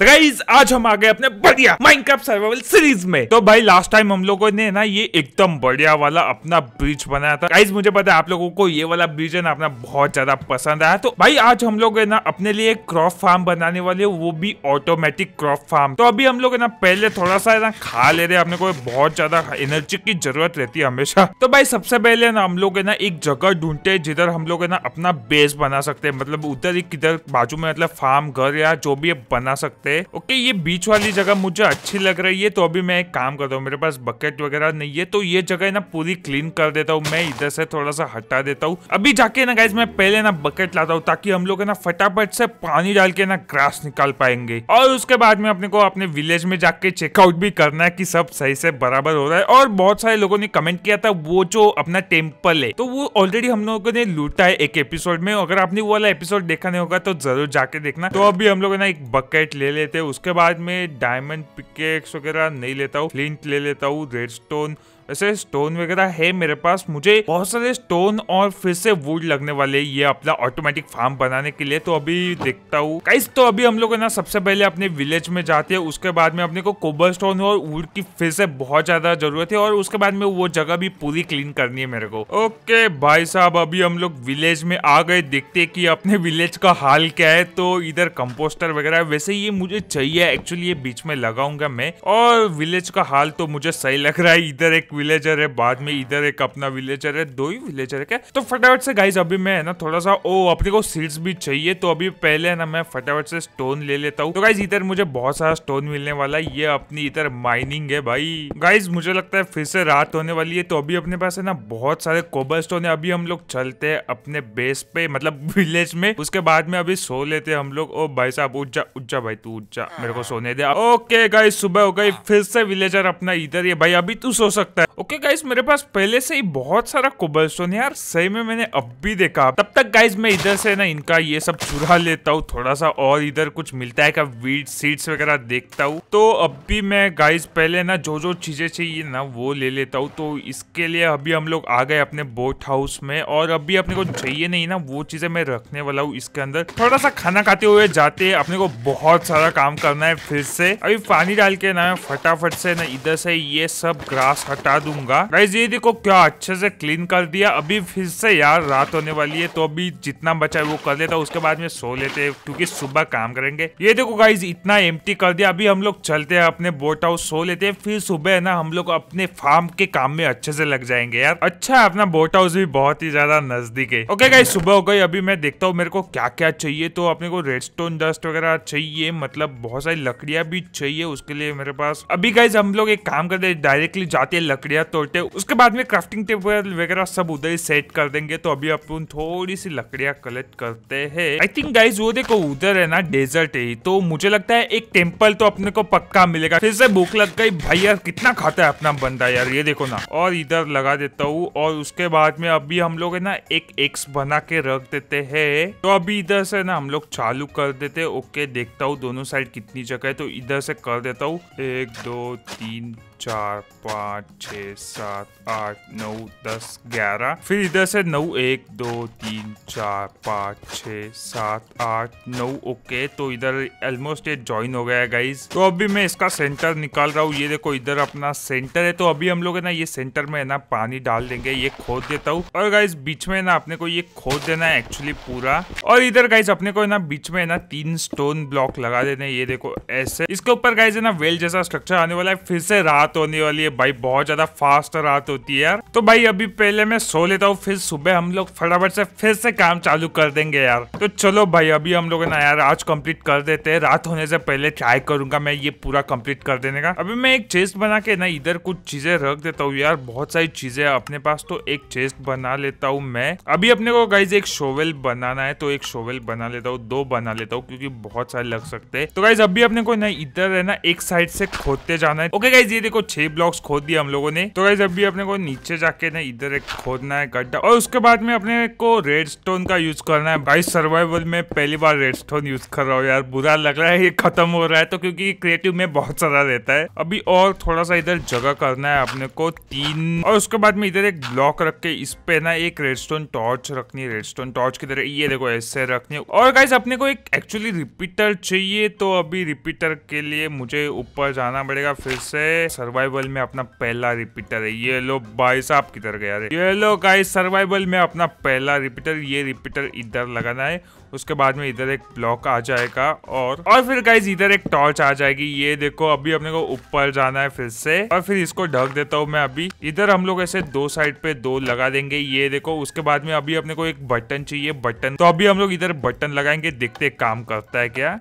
El guys आज हम आ गए अपने बढ़िया माइनक्राफ्ट सर्वाइवल सीरीज में तो भाई लास्ट टाइम हम लोगों ने ना ये एकदम बढ़िया वाला अपना ब्रिज बनाया था गाइस मुझे पता है आप लोगों को ये वाला ब्रिज है ना अपना बहुत ज्यादा पसंद आया तो भाई आज हम लोग है ना अपने लिए क्रॉप फार्म बनाने वाले वो भी ऑटोमेटिक क्रॉप फार्म तो अभी हम लोग है ना पहले थोड़ा सा ना खा ले रहे अपने को बहुत ज्यादा एनर्जी की जरूरत रहती है हमेशा तो भाई सबसे पहले ना हम लोग है ना एक जगह ढूंढते है जिधर हम लोग है ना अपना बेस बना सकते हैं मतलब उधर ही किधर बाजू में मतलब फार्म घर या जो भी बना सकते ओके ये बीच वाली जगह मुझे अच्छी लग रही है तो अभी मैं एक काम करता हूँ मेरे पास बकेट वगैरह नहीं है तो ये जगह ना पूरी क्लीन कर देता हूँ मैं इधर से थोड़ा सा हटा देता हूँ अभी जाके ना गाइज मैं पहले ना बकेट लाता हूँ ताकि हम लोग ना फटाफट से पानी डाल के ना ग्रास निकाल पाएंगे और उसके बाद में अपने को अपने विलेज में जाके चेकआउट भी करना है की सब सही से बराबर हो रहा है और बहुत सारे लोगों ने कमेंट किया था वो जो अपना टेम्पल है तो वो ऑलरेडी हम लोगों ने लूटा है एक एपिसोड में अगर आपने वो वाला एपिसोड देखा नहीं होगा तो जरूर जाके देखना तो अभी हम लोग ना एक बकेट ले लेते लेते हैं उसके बाद में डायमंड पिकेक्स वगैरह नहीं लेता हूँ फ्लिंट ले लेता हूँ रेड स्टोन वैसे स्टोन वगैरह है मेरे पास मुझे बहुत सारे स्टोन और फिर से वुड लगने वाले ये अपना ऑटोमेटिक फार्म बनाने के लिए तो अभी देखता हूँ गाइस तो अभी हम लोग ना सबसे पहले अपने विलेज में जाते हैं उसके बाद में अपने को कोबर स्टोन और वुड की फिर से बहुत ज्यादा जरूरत है और उसके बाद में वो जगह भी पूरी क्लीन करनी है मेरे को ओके भाई साहब अभी हम लोग विलेज में आ गए देखते कि अपने विलेज का हाल क्या है तो इधर कंपोस्टर वगैरह वैसे ये मुझे चाहिए एक्चुअली ये बीच में लगाऊंगा मैं और विलेज का हाल तो मुझे सही लग रहा है इधर एक विलेजर है बाद में इधर एक अपना विलेजर है दो ही विलेजर है तो फटाफट से गाइज अभी मैं है ना थोड़ा सा ओ अपने को सीड्स भी चाहिए तो अभी पहले है ना मैं फटाफट से स्टोन ले लेता हूँ तो गाइज इधर मुझे बहुत सारा स्टोन मिलने वाला है ये अपनी इधर माइनिंग है भाई गाइज मुझे लगता है फिर से रात होने वाली है तो अभी अपने पास है ना बहुत सारे कोबल स्टोन है अभी हम लोग चलते है अपने बेस पे मतलब विलेज में उसके बाद में अभी सो लेते हैं हम लोग ओ भाई साहब उज्जा उज्जा भाई तू उज्जा मेरे को सोने दे ओके गाइज सुबह हो गई हाँ। फिर से विलेजर अपना इधर ही भाई अभी तू सो सकता है ओके okay गाइज मेरे पास पहले से ही बहुत सारा कोबल स्टोन यार सही में मैंने अब भी देखा तब तक गाइज मैं इधर से ना इनका ये सब चुरा लेता हूँ थोड़ा सा और इधर कुछ मिलता है का वीड सीड्स वगैरह देखता हूँ तो अब भी मैं गाइज पहले ना जो जो चीजें चाहिए ना वो ले लेता हूँ तो इसके लिए अभी हम लोग आ गए अपने बोट हाउस में और अभी अपने को चाहिए नहीं ना वो चीजें मैं रखने वाला हूँ इसके अंदर थोड़ा सा खाना खाते हुए जाते है अपने को बहुत सारा काम करना है फिर से अभी पानी डाल के ना फटाफट से ना इधर से ये सब ग्रास हटा दू दूंगा गाइज ये देखो क्या अच्छे से क्लीन कर दिया अभी फिर से यार रात होने वाली है तो अभी जितना बचा है वो कर लेता उसके बाद में सो लेते हैं क्योंकि सुबह काम करेंगे ये देखो गाइज इतना एम्प्टी कर दिया अभी हम लोग चलते हैं अपने बोट हाउस सो लेते हैं फिर सुबह है ना हम लोग अपने फार्म के काम में अच्छे से लग जाएंगे यार अच्छा अपना बोट हाउस भी बहुत ही ज्यादा नजदीक है ओके गाइज सुबह हो गई अभी मैं देखता हूँ मेरे को क्या क्या चाहिए तो अपने को रेड स्टोन डस्ट वगैरह चाहिए मतलब बहुत सारी लकड़िया भी चाहिए उसके लिए मेरे पास अभी गाइज हम लोग एक काम करते डायरेक्टली जाते हैं लकड़ी लकड़ियाँ तोड़ते उसके बाद में क्राफ्टिंग टेबल वगैरह सब उधर ही सेट कर देंगे तो अभी अपन थोड़ी सी लकड़ियाँ कलेक्ट करते हैं आई थिंक गाइज वो देखो उधर है ना डेजर्ट है तो मुझे लगता है एक टेम्पल तो अपने को पक्का मिलेगा फिर से भूख लग गई भाई यार कितना खाता है अपना बंदा यार ये देखो ना और इधर लगा देता हूँ और उसके बाद में अभी हम लोग है ना एक एक्स बना के रख देते है तो अभी इधर से ना हम लोग चालू कर देते ओके देखता हूँ दोनों साइड कितनी जगह है तो इधर से कर देता हूँ एक दो तीन चार पाँच छ सात आठ नौ दस ग्यारह फिर इधर से नौ एक दो तीन चार पाँच छ सात आठ नौ ओके तो इधर ऑलमोस्ट ये ज्वाइन हो गया है गाइज तो अभी मैं इसका सेंटर निकाल रहा हूँ ये देखो इधर अपना सेंटर है तो अभी हम लोग है ना ये सेंटर में है ना पानी डाल देंगे ये खोद देता हूँ और गाइज बीच में ना अपने को ये खोद देना है एक्चुअली पूरा और इधर गाइज अपने को है ना बीच में है ना तीन स्टोन ब्लॉक लगा देने ये देखो ऐसे इसके ऊपर गाइज है ना वेल जैसा स्ट्रक्चर आने वाला है फिर से रात रात होने वाली है भाई बहुत ज्यादा फास्ट रात होती है यार तो भाई अभी पहले मैं सो लेता हूँ फिर सुबह हम लोग फटाफट से फिर से काम चालू कर देंगे यार तो चलो भाई अभी हम लोग ना यार आज कम्प्लीट कर देते है रात होने से पहले ट्राई करूंगा मैं ये पूरा कम्प्लीट कर देने का अभी मैं एक चेस्ट बना के ना इधर कुछ चीजें रख देता हूँ यार बहुत सारी चीजें अपने पास तो एक चेस्ट बना लेता हूँ मैं अभी अपने को गाइज एक शोवेल बनाना है तो एक शोवेल बना लेता हूँ दो बना लेता हूँ क्योंकि बहुत सारे लग सकते हैं तो गाइज अभी अपने को ना इधर है ना एक साइड से खोदते जाना है ओके गाइज ये देखो को छह ब्लॉक्स खोद दिया हम लोगों ने तो गाइज अभी अपने को नीचे जाके ना इधर एक खोदना है गड्ढा और उसके बाद में अपने को रेड स्टोन का यूज करना है भाई सर्वाइवल में पहली बार रेड स्टोन यूज कर रहा हूँ यार बुरा लग रहा है ये खत्म हो रहा है तो क्योंकि क्रिएटिव में बहुत सारा रहता है अभी और थोड़ा सा इधर जगह करना है अपने को तीन और उसके बाद में इधर एक ब्लॉक रख के इस पे ना एक रेडस्टोन टॉर्च रखनी है रेडस्टोन टॉर्च की तरह ये देखो ऐसे रखनी है और गाइज अपने को एक एक्चुअली रिपीटर चाहिए तो अभी रिपीटर के लिए मुझे ऊपर जाना पड़ेगा फिर से सर्व सर्वाइवल में अपना पहला रिपीटर है ये लो भाई साहब किधर गया रे ये लो गाइस सर्वाइवल में अपना पहला रिपीटर ये रिपीटर इधर लगाना है उसके बाद में इधर एक ब्लॉक आ जाएगा और और फिर गाइज इधर एक टॉर्च आ जाएगी ये देखो अभी अपने को ऊपर जाना है फिर से और फिर इसको ढक देता हूँ मैं अभी इधर हम लोग ऐसे दो साइड पे दो लगा देंगे ये देखो उसके बाद में अभी अपने को एक बटन चाहिए बटन तो अभी हम लोग इधर बटन लगाएंगे देखते काम करता है क्या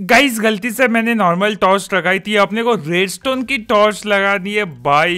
गाइस गलती से मैंने नॉर्मल टॉर्च लगाई थी अपने को रेडस्टोन की टॉर्च लगानी है भाई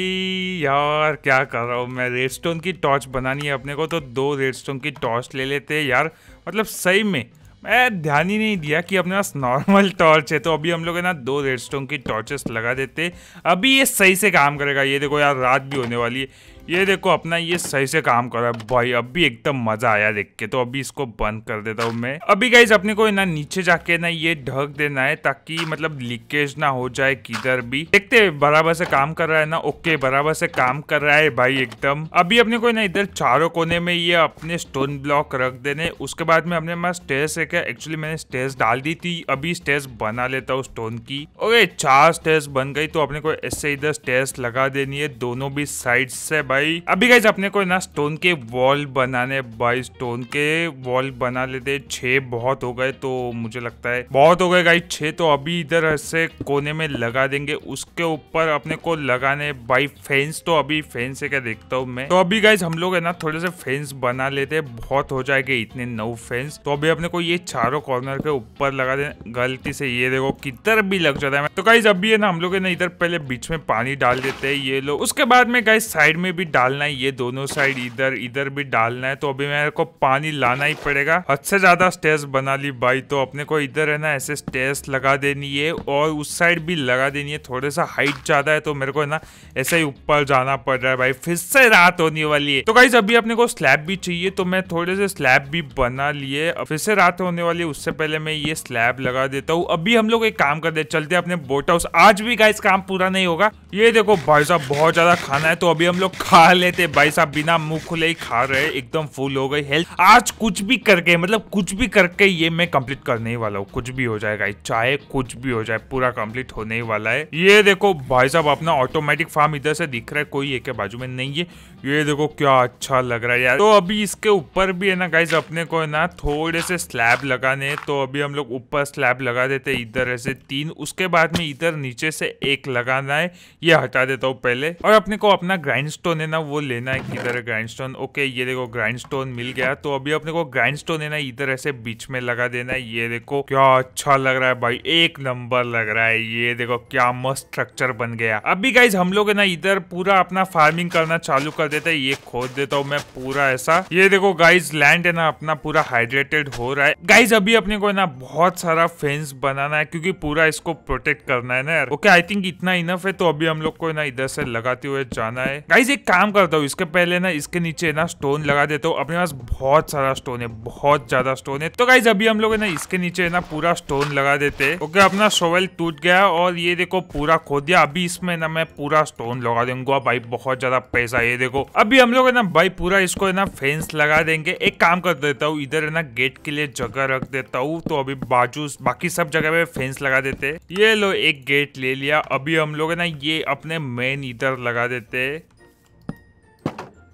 यार क्या कर रहा हूँ मैं रेडस्टोन की टॉर्च बनानी है अपने को तो दो रेडस्टोन की टॉर्च ले लेते हैं यार मतलब सही में मैं ध्यान ही नहीं दिया कि अपने पास नॉर्मल टॉर्च है तो अभी हम लोग है ना दो रेडस्टोन की टॉर्चेस लगा देते अभी ये सही से काम करेगा ये देखो यार रात भी होने वाली है ये देखो अपना ये सही से काम कर रहा है भाई अभी एकदम मजा आया देख के तो अभी इसको बंद कर देता हूँ मैं अभी गाइज अपने को ना नीचे जाके ना ये ढक देना है ताकि मतलब लीकेज ना हो जाए किधर भी देखते बराबर से काम कर रहा है ना ओके बराबर से काम कर रहा है भाई एकदम अभी अपने को ना इधर चारों कोने में ये अपने स्टोन ब्लॉक रख देने उसके बाद में अपने पास स्टेज है एक्चुअली मैंने स्टेज डाल दी थी अभी स्टेज बना लेता हूँ स्टोन की ओके चार स्टेज बन गई तो अपने को ऐसे इधर स्टेज लगा देनी है दोनों भी साइड से भाई अभी गाइज अपने को ना स्टोन के वॉल बनाने भाई स्टोन के वॉल बना लेते छह बहुत हो गए तो मुझे लगता है बहुत हो गए गाइज छह तो अभी इधर से कोने में लगा देंगे उसके ऊपर अपने को लगाने भाई फेंस तो अभी फेंस है क्या देखता हूँ मैं तो अभी गाइज हम लोग है ना थोड़े से फेंस बना लेते बहुत हो जाएंगे इतने नौ फेंस तो अभी अपने को ये चारों कॉर्नर के ऊपर लगा दे गलती से ये देखो किधर भी लग जाता है तो गाइज अभी है ना हम लोग है ना इधर पहले बीच में पानी डाल देते हैं ये लोग उसके बाद में गाइज साइड में भी भी डालना है ये दोनों साइड इधर इधर भी डालना है तो अभी मेरे को पानी लाना ही पड़ेगा हद से ज्यादा स्टेज बना ली भाई तो अपने को इधर है ना ऐसे स्टेज लगा देनी है और उस साइड भी लगा देनी है थोड़े सा हाइट ज्यादा है तो मेरे को है ना ऐसे ही ऊपर जाना पड़ रहा है भाई फिर से रात होने वाली है तो गाइज अभी अपने को स्लैब भी चाहिए तो मैं थोड़े से स्लैब भी बना लिए फिर से रात होने वाली है उससे पहले मैं ये स्लैब लगा देता हूँ अभी हम लोग एक काम कर दे चलते अपने बोट हाउस आज भी गाइज काम पूरा नहीं होगा ये देखो भाई साहब बहुत ज्यादा खाना है तो अभी हम लोग खा लेते भाई साहब बिना मुंह खुले ही खा रहे एकदम फुल हो गई हेल्थ आज कुछ भी करके मतलब कुछ भी करके ये मैं कंप्लीट करने ही वाला हूँ कुछ भी हो जाएगा चाहे कुछ भी हो जाए पूरा कंप्लीट होने ही वाला है ये देखो भाई साहब अपना ऑटोमेटिक फार्म इधर से दिख रहा है कोई एक बाजू में नहीं है ये देखो क्या अच्छा लग रहा है यार तो अभी इसके ऊपर भी है ना गाइज अपने को है ना थोड़े से स्लैब लगाने तो अभी हम लोग ऊपर स्लैब लगा देते इधर ऐसे तीन उसके बाद में इधर नीचे से एक लगाना है ये हटा देता हूँ पहले और अपने को अपना ग्राइंड स्टोन अपने ना वो लेना है किधर है ग्राइंडस्टोन ओके ये देखो ग्राइंडस्टोन मिल गया तो अभी अपने को ग्राइंडस्टोन है ना इधर ऐसे बीच में लगा देना है ये देखो क्या अच्छा लग रहा है भाई एक नंबर लग रहा है ये देखो क्या मस्त स्ट्रक्चर बन गया अभी गाइज हम लोग है ना इधर पूरा अपना फार्मिंग करना चालू कर देते है ये खोद देता हूँ मैं पूरा ऐसा ये देखो गाइज लैंड है ना अपना पूरा हाइड्रेटेड हो रहा है गाइज अभी अपने को ना बहुत सारा फेंस बनाना है क्योंकि पूरा इसको प्रोटेक्ट करना है ना ओके आई थिंक इतना इनफ है तो अभी हम लोग को ना इधर से लगाते हुए जाना है गाइज एक काम करता हूँ इसके पहले ना इसके नीचे ना स्टोन लगा देता हूँ अपने पास बहुत सारा स्टोन है बहुत ज्यादा स्टोन है तो गाइज अभी हम लोग ना इसके नीचे ना पूरा स्टोन लगा देते हैं ओके अपना सोवेल टूट गया और ये देखो पूरा खो दिया अभी इसमें ना मैं पूरा स्टोन लगा दूंगा भाई बहुत ज्यादा पैसा ये देखो अभी हम लोग ना भाई पूरा इसको ना फेंस लगा देंगे एक काम कर देता हूँ इधर है ना गेट के लिए जगह रख देता हूँ तो अभी बाजू बाकी सब जगह पे फेंस लगा देते ये लो एक गेट ले लिया अभी हम लोग ना ये अपने मेन इधर लगा देते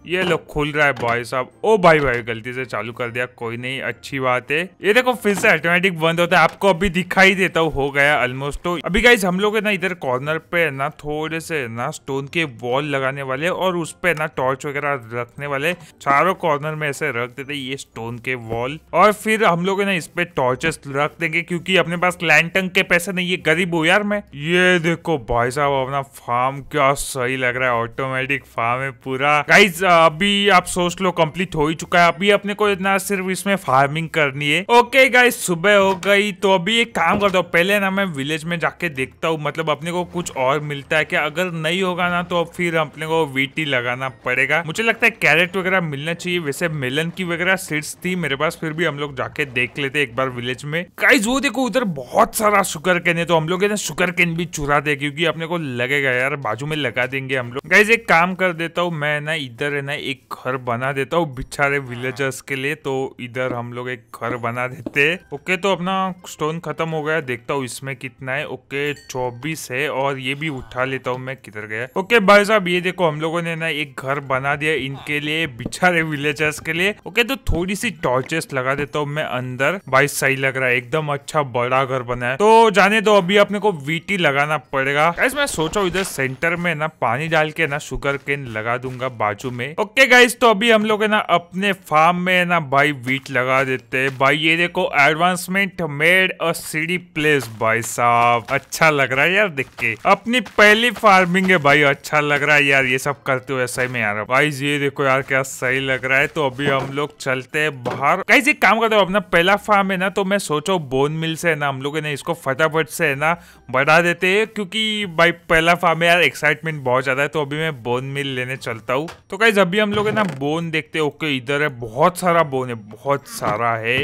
ये लोग खुल रहा है भाई साहब ओ भाई भाई गलती से चालू कर दिया कोई नहीं अच्छी बात है ये देखो फिर से ऑटोमेटिक बंद होता है आपको अभी दिखाई देता हूँ हो गया ऑलमोस्ट तो अभी गाइज हम लोग ना इधर कॉर्नर पे ना थोड़े से ना स्टोन के वॉल लगाने वाले और उस पे ना टॉर्च वगैरह रखने वाले चारों कॉर्नर में ऐसे रख देते ये स्टोन के वॉल और फिर हम लोग ना इस पे टॉर्चेस रख देंगे क्योंकि अपने पास लैंटंग के पैसे नहीं है गरीब हो यार मैं ये देखो भाई साहब अपना फार्म क्या सही लग रहा है ऑटोमेटिक फार्म है पूरा गाइज अभी आप सोच लो कंप्लीट हो ही चुका है अभी अपने को इतना सिर्फ इसमें फार्मिंग करनी है ओके गाइस सुबह हो गई तो अभी एक काम करता हूँ पहले ना मैं विलेज में जाके देखता हूँ मतलब अपने को कुछ और मिलता है क्या अगर नहीं होगा ना तो फिर अपने को वीटी लगाना पड़ेगा मुझे लगता है कैरेट वगैरह मिलना चाहिए वैसे मेलन की वगैरह सीड्स थी मेरे पास फिर भी हम लोग जाके देख लेते एक बार विलेज में गाइज वो देखो उधर बहुत सारा शुगर केन है तो हम लोग शुगर केन भी चुरा दे क्योंकि अपने को लगेगा यार बाजू में लगा देंगे हम लोग गाइज एक काम कर देता हूँ मैं ना इधर ना एक घर बना देता हूँ बिछारे विलेजर्स हाँ। के लिए तो इधर हम लोग एक घर बना देते ओके तो अपना स्टोन खत्म हो गया देखता हूँ इसमें कितना है ओके चौबीस है और ये भी उठा लेता हूँ मैं किधर गया ओके भाई साहब ये देखो हम लोगों ने ना एक घर बना दिया इनके हाँ। लिए बिछारे विलेजर्स के लिए ओके तो थोड़ी सी टॉर्चेस लगा देता हूँ मैं अंदर भाई सही लग रहा है एकदम अच्छा बड़ा घर बना है तो जाने दो अभी अपने को वीटी लगाना पड़ेगा मैं सोचा इधर सेंटर में ना पानी डाल के ना शुगर केन लगा दूंगा बाजू में ओके गाइज तो अभी हम लोग है ना अपने फार्म में है ना भाई वीट लगा देते हैं भाई ये देखो advancement made a city place भाई साहब अच्छा लग रहा है यार देख के अपनी पहली फार्मिंग है भाई अच्छा लग रहा है यार ये सब करते हुए सही में यार भाई ये देखो यार क्या सही लग रहा है तो अभी हम लोग चलते है बाहर कहीं से काम करते हो अपना पहला फार्म है ना तो मैं सोचो बोन मिल से है ना हम लोग है ना इसको फटाफट से है ना बढ़ा देते हैं क्योंकि भाई पहला फार्म है यार एक्साइटमेंट बहुत ज्यादा है तो अभी मैं बोन मिल लेने चलता हूँ तो कहीं अभी हम लोग है ना बोन देखते ओके इधर है बहुत सारा बोन है बहुत सारा है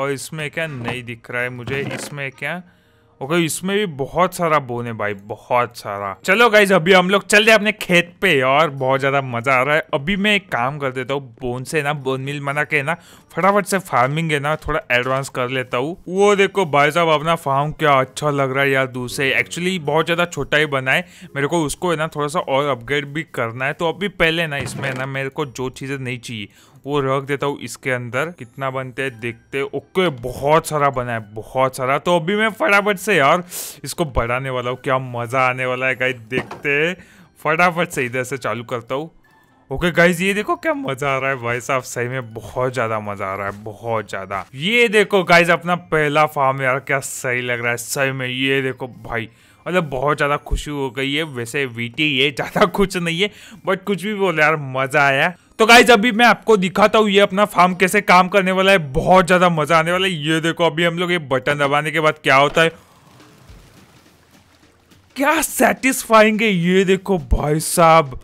और इसमें क्या नहीं दिख रहा है मुझे इसमें क्या ओके इसमें भी बहुत सारा बोन है भाई बहुत सारा चलो गाइज अभी हम लोग चल रहे अपने खेत पे और बहुत ज्यादा मजा आ रहा है अभी मैं एक काम कर देता हूँ बोन से ना बोन मिल बना के ना फटाफट से फार्मिंग है ना थोड़ा एडवांस कर लेता हूँ वो देखो भाई साहब अपना फार्म क्या अच्छा लग रहा है यार दूसरे एक्चुअली बहुत ज्यादा छोटा ही बना है मेरे को उसको है ना थोड़ा सा और अपग्रेड भी करना है तो अभी पहले ना इसमें ना मेरे को जो चीजें नहीं चाहिए वो रख देता हूँ इसके अंदर कितना बनते हैं देखते ओके बहुत सारा बना है बहुत सारा तो अभी मैं फटाफट से यार इसको बढ़ाने वाला हूँ क्या मज़ा आने वाला है गाइज देखते फटाफट से इधर से चालू करता हूँ ओके okay गाइज ये देखो क्या मजा आ रहा है भाई साहब सही में बहुत ज्यादा मजा आ रहा है बहुत ज्यादा ये देखो गाइज अपना पहला फार्म यार क्या सही लग रहा है सही में ये देखो भाई मतलब बहुत ज़्यादा खुशी हो गई है वैसे वीटी ये ज़्यादा कुछ नहीं है बट कुछ भी बोले यार मज़ा आया तो गाइज अभी मैं आपको दिखाता हूँ ये अपना फार्म कैसे काम करने वाला है बहुत ज़्यादा मज़ा आने वाला है ये देखो अभी हम लोग ये बटन दबाने के बाद क्या होता है क्या सेटिस्फाइंग है ये देखो भाई साहब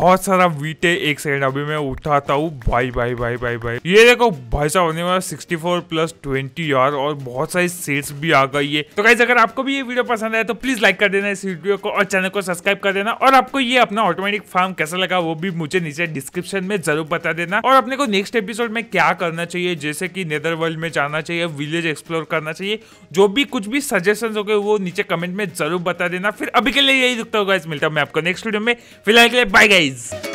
बहुत सारा वीटे एक सेकेंड अभी मैं उठाता हूँ भाई भाई भाई भाई भाई ये देखो भाई साहब होने वाला सिक्सटी फोर प्लस ट्वेंटी यार और बहुत सारी सेल्स भी आ गई है तो कैसे अगर आपको भी ये वीडियो पसंद आए तो प्लीज लाइक कर देना इस वीडियो को और चैनल को सब्सक्राइब कर देना और आपको ये अपना ऑटोमेटिक फार्म कैसा लगा वो भी मुझे नीचे डिस्क्रिप्शन में जरूर बता देना और अपने को नेक्स्ट एपिसोड में क्या करना चाहिए जैसे कि नेदर वर्ल्ड में जाना चाहिए विलेज एक्सप्लोर करना चाहिए जो भी कुछ भी सजेशन हो गए वो नीचे कमेंट में जरूर बता देना फिर अभी के लिए यही दुखता होगा इस मिलता हूँ मैं आपको नेक्स्ट वीडियो में फिलहाल के लिए बाय गाइज guys